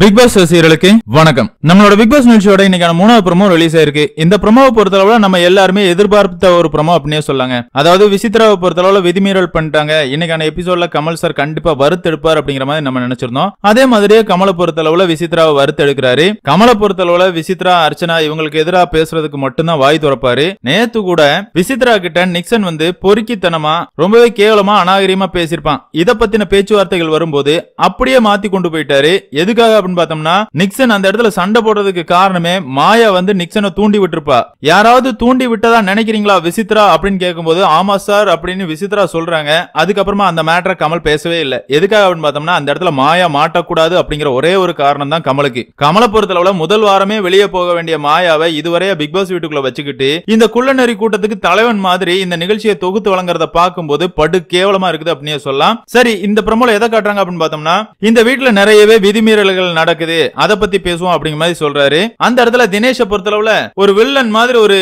big pass ரசிகர்களுக்கு வணக்கம் நம்மளோட பிக் பாஸ் நிகழ்ச்சியோட இன்னைக்கான மூணாவது ப்ரமோ ரிலீஸ் ஆயிருக்கு இந்த ப்ரமோவை பொறுத்தளவுல நம்ம எல்லாருமே எதிர்பார்த்த ஒரு ப்ரமோ அப்படின்னே சொல்லாங்க அதாவது விசித்ராவை பொறுத்தளவுல விதிமீறல் பண்ணிட்டாங்க இன்னைக்கான எபிசோட்ல கமல் சார் கண்டிப்பா வறுத்தெடுப்பார் அப்படிங்கிற மாதிரி நம்ம நினைச்சிருந்தோம் அதே மாதிரியே கமலை பொறுத்தளவுல விசித்ராவை வறுத்தெடுக்கிறாரு கமலை பொறுத்தளவுல விசித்ரா அர்ச்சனா இவங்களுக்கு எதிராக பேசுறதுக்கு மட்டும்தான் வாய் திறப்பாரு நேத்து கூட விசித்ரா கிட்ட நிக்சன் வந்து பொறுக்கித்தனமா ரொம்பவே கேவலமா அநாகரியமா பேசியிருப்பான் இதை பத்தின பேச்சுவார்த்தைகள் வரும்போது அப்படியே மாத்தி கொண்டு போயிட்டாரு எதுக்காக அப்படின்னு பார்த்தோம்னா நிக்சன் அந்த இடத்துல சண்டை போடுறதுக்கு காரணமே மாயா வந்து நிக்சனை தூண்டி விட்டுருப்பா யாராவது தூண்டி விட்டதா நினைக்கிறீங்களா விசித்ரா அப்படின்னு கேட்கும்போது ஆமா சார் அப்படின்னு விசித்ரா சொல்றாங்க அதுக்கப்புறமா அந்த மேட்டரை கமல் பேசவே இல்லை எதுக்காக அப்படின்னு பார்த்தோம்னா அந்த இடத்துல மாயா மாட்டக்கூடாது அப்படிங்கிற ஒரே ஒரு காரணம் தான் கமலுக்கு கமலை பொறுத்தளவுல முதல் வாரமே வெளியே போக வேண்டிய மாயாவை இதுவரைய பிக் பாஸ் வீட்டுக்குள்ள வச்சுக்கிட்டு இந்த குள்ளநெறி கூட்டத்துக்கு தலைவன் மாதிரி இந்த நிகழ்ச்சியை தொகுத்து வழங்குறத பார்க்கும்போது படு கேவலமா இருக்குது அப்படின்னு சொல்லலாம் சரி இந்த பிரமோல எதை காட்டுறாங்க அப்படின்னு பார்த்தோம்னா இந்த வீட்டுல நிறையவே விதிமீறல்கள் நடக்குது அதை பத்தி பேசுவோம் அப்படிங்கிற மாதிரி சொல்றாரு அந்த இடத்துல தினேஷ பொறுத்தளவுல ஒரு வில்லன் மாதிரி ஒரு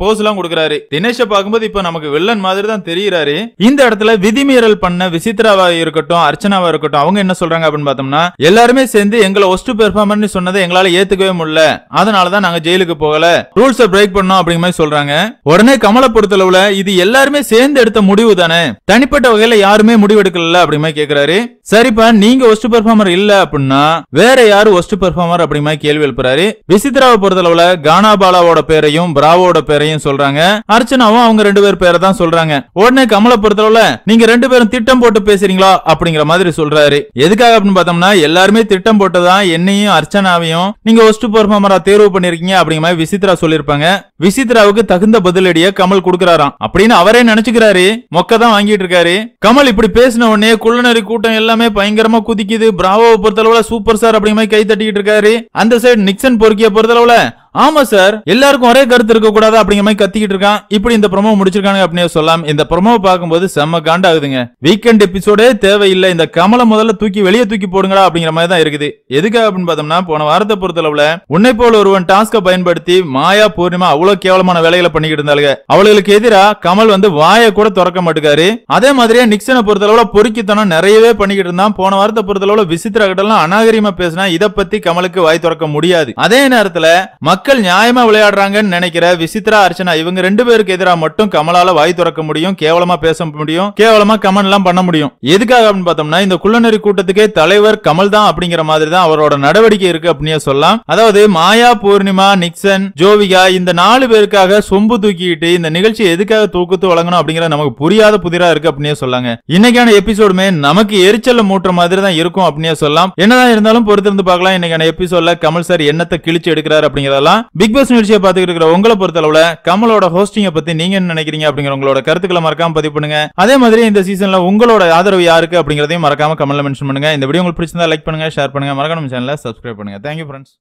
போஸ் எல்லாம் கொடுக்கறாரு தினேஷ பாக்கும்போது இப்ப நமக்கு வில்லன் மாதிரி தான் தெரிகிறாரு இந்த இடத்துல விதிமீறல் பண்ண விசித்ராவா இருக்கட்டும் அர்ச்சனாவா இருக்கட்டும் அவங்க என்ன சொல்றாங்க அப்படின்னு பார்த்தோம்னா எல்லாருமே சேர்ந்து எங்களை ஒஸ்ட் பெர்ஃபார்மர் சொன்னதை எங்களால ஏத்துக்கவே முடியல அதனாலதான் நாங்க ஜெயிலுக்கு போகல ரூல்ஸ் பிரேக் பண்ணோம் அப்படிங்கிற மாதிரி சொல்றாங்க உடனே கமலை பொறுத்தளவுல இது எல்லாருமே சேர்ந்து எடுத்த முடிவு தானே தனிப்பட்ட வகையில யாருமே முடிவெடுக்கல அப்படிங்கிற மாதிரி கேக்குறாரு சரிப்பா நீங்க ஒஸ்ட் பெர்ஃபார்மர் இல்ல அப்படின்னா வேற யாரு ஒஸ்ட் பெர்ஃபார்மர் அப்படிமா கேள்வி எழுப்புறாரு விசித்ராவை பொறுத்தளவுல கானா பாலாவோட பேரையும் பிராவோட பேரையும் சொல்றாங்க அர்ச்சனாவும் அவங்க ரெண்டு பேர் பேரை தான் சொல்றாங்க உடனே கமலை பொறுத்தளவுல நீங்க ரெண்டு பேரும் திட்டம் போட்டு பேசுறீங்களா அப்படிங்கிற மாதிரி சொல்றாரு எதுக்காக அப்படின்னு பார்த்தோம்னா எல்லாருமே திட்டம் போட்டுதான் என்னையும் அர்ச்சனாவையும் நீங்க ஒஸ்ட் பெர்ஃபார்மரா தேர்வு பண்ணிருக்கீங்க அப்படிங்கிற மாதிரி விசித்ரா சொல்லிருப்பாங்க விசித்ராவுக்கு தகுந்த பதிலடிய கமல் கொடுக்கறாராம் அப்படின்னு அவரே நினைச்சுக்கிறாரு மொக்க தான் வாங்கிட்டு இருக்காரு கமல் இப்படி பேசின உடனே குள்ளநரி கூட்டம் எல்லாமே பயங்கரமா குதிக்குது பிராவோவை பொறுத்தளவுல சூப்பர் சார் அப்படிங்க கை தட்டிக்கிட்டு இருக்காரு அந்த சைடு நிக்சன் பொறுக்கிய பொறுத்தளவுல ஆமா சார் எல்லாருக்கும் ஒரே கருத்து இருக்க கூடாது அப்படிங்கிற மாதிரி கத்திக்கிட்டு இருக்கான் இப்படி இந்த ப்ரொமோ முடிச்சிருக்காங்க அப்படின்னு சொல்லலாம் இந்த ப்ரொமோ பார்க்கும்போது செம்ம காண்டா ஆகுதுங்க வீக்கெண்ட் எபிசோடே தேவையில்லை இந்த கமலை முதல்ல தூக்கி வெளியே தூக்கி போடுங்கடா அப்படிங்கிற மாதிரி தான் இருக்குது எதுக்காக அப்படின்னு பார்த்தோம்னா போன வாரத்தை பொறுத்தளவுல உன்னை போல ஒருவன் டாஸ்க பயன்படுத்தி மாயா பூர்ணிமா அவ்வளவு கேவலமான வேலைகளை பண்ணிக்கிட்டு இருந்தாலுங்க அவளுக்கு எதிரா கமல் வந்து வாயை கூட திறக்க மாட்டுக்காரு அதே மாதிரியே நிக்சனை பொறுத்தளவுல பொறுக்கித்தனம் நிறையவே பண்ணிக்கிட்டு இருந்தான் போன வாரத்தை பொறுத்தளவுல விசித்திர கிட்டலாம் அநாகரிகமா பேசினா இதை பத்தி கமலுக்கு வாய் திறக்க முடியாது அதே நேரத்துல மக்கள் மக்கள் நியாயமா விளையாடுறாங்கன்னு நினைக்கிற விசித்ரா அர்ச்சனா இவங்க ரெண்டு பேருக்கு எதிராக மட்டும் கமலால வாய் திறக்க முடியும் கேவலமா பேச முடியும் கேவலமா கமெண்ட் எல்லாம் பண்ண முடியும் எதுக்காக அப்படின்னு பார்த்தோம்னா இந்த குள்ளநெறி கூட்டத்துக்கே தலைவர் கமல் தான் அப்படிங்கிற மாதிரி தான் அவரோட நடவடிக்கை இருக்கு அப்படின்னு சொல்லலாம் அதாவது மாயா பூர்ணிமா நிக்சன் ஜோவிகா இந்த நாலு பேருக்காக சொம்பு தூக்கிட்டு இந்த நிகழ்ச்சி எதுக்காக தூக்குத்து வழங்கணும் அப்படிங்கறது நமக்கு புரியாத புதிரா இருக்கு அப்படின்னு சொல்லாங்க இன்னைக்கான எபிசோடுமே நமக்கு எரிச்சல் மூட்டுற மாதிரி தான் இருக்கும் அப்படின்னு சொல்லலாம் என்னதான் இருந்தாலும் பொறுத்திருந்து பார்க்கலாம் இன்னைக்கான எபிசோட்ல கமல் சார் என்னத்தை கிழிச்சு எடுக்கிறார் அப்படிங்கிறதெல்லாம் பிக் பாஸ் நிகழ்ச்சியை பார்த்துக்கிட்டு இருக்கிற உங்களை அளவுல கமலோட ஹோஸ்டிங்க பத்தி நீங்க என்ன நினைக்கிறீங்க அப்படிங்கிற உங்களோட கருத்துக்களை மறக்காம பதிவு பண்ணுங்க அதே மாதிரி இந்த சீசன்ல உங்களோட ஆதரவு யாருக்கு அப்படிங்கிறதையும் மறக்காம கமெண்ட்ல மென்ஷன் பண்ணுங்க இந்த வீடியோ உங்களுக்கு பிடிச்சிருந்தா லைக் பண்ணுங்க ஷேர் பண்ணுங்க மறக்காம சேனலை சப்ஸ்கிரைப் பண்ணுங்க தேங்க்யூ ஃப்ரெண்ட்ஸ்